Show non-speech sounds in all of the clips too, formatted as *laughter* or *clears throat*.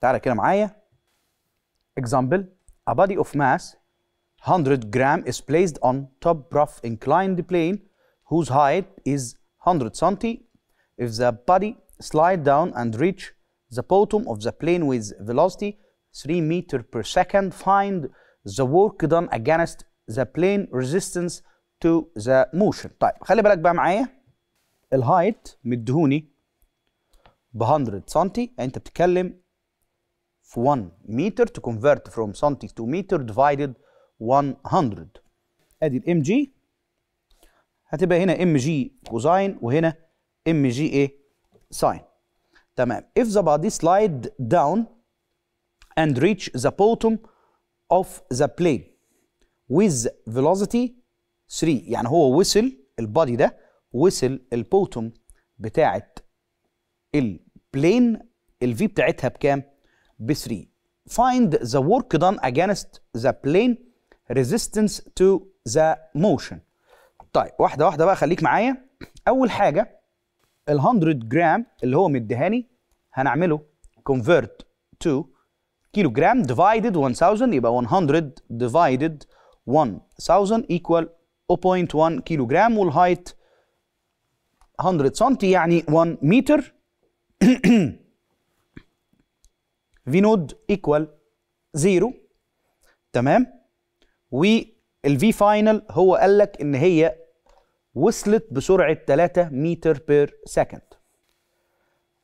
تعالى كده معايا example a body of mass 100 gram is placed on top rough inclined plane whose height is 100 centi. If the body slide down and reach the bottom of the plane with velocity 3 meter per second, find the work done against the plane resistance to the motion. طيب خلي بالك بقى معايا الهايت مدهوني ب 100 سم انت بتتكلم في 1 متر to convert from centi to meter divided 100 ادي الام جي هتبقى هنا ام جي كوزاين وهنا ام جي ايه ساين تمام if the body slide down and reach the bottom of the plane with velocity 3 يعني هو وصل البادي ده وصل البوتوم بتاعه البلين الفي بتاعتها بكام؟ ب 3 find the work done against the plane resistance to the motion طيب واحده واحده بقى خليك معايا اول حاجه ال 100 جرام اللي هو مديهاني هنعمله convert to كيلو جرام divided 1000 يبقى 100 divided 1000 equal 0.1 كيلو جرام والهايت 100 سم يعني 1 متر *clears throat* في نود ايكوال 0 تمام والفي فاينل هو قال لك ان هي وصلت بسرعه 3 متر بير سكند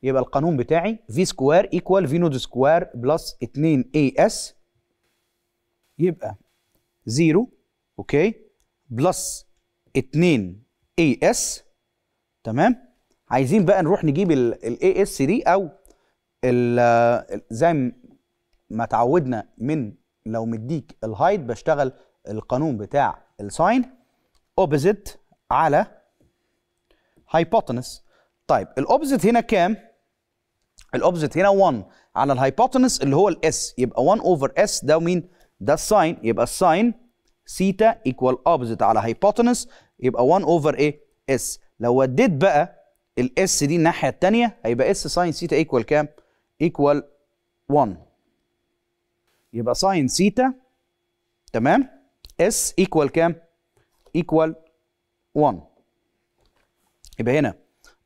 يبقى القانون بتاعي في سكوير ايكوال في نود سكوير بلس 2 اي اس يبقى 0 اوكي بلس 2 اي اس تمام عايزين بقى نروح نجيب الاي اس دي او زي ما تعودنا من لو مديك الهايت بشتغل القانون بتاع الساين اوبزيت على هايبوتنس طيب الاوبزيت هنا كام الاوبزيت هنا 1 على الهايبوتنس اللي هو الاس يبقى 1 اوفر اس ده مين ده الساين يبقى الساين سيتا ايكوال اوبزيت على هايبوتنس يبقى 1 اوفر ايه اس لو وديت بقى الاس دي الناحيه الثانيه هيبقى اس ساين سيتا ايكوال كام equal 1 يبقى ساين ثيتا تمام اس equal كام equal 1 يبقى هنا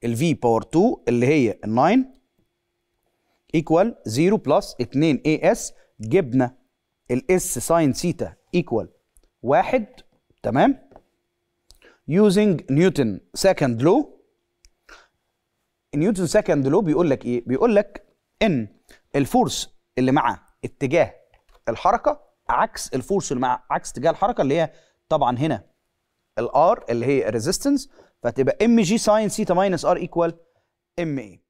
ال v باور 2 اللي هي ال 9 equal 0 بلس 2 as جبنا الاس ساين ثيتا equal 1 تمام using نيوتن second law نيوتن second law بيقول لك ايه بيقول لك ان الفورس اللي مع اتجاه الحركه عكس الفورس اللي مع عكس اتجاه الحركه اللي هي طبعا هنا الار اللي هي ريزيستنس فتبقى ام جي ساين ثيتا ماينس ار ايكوال ام اي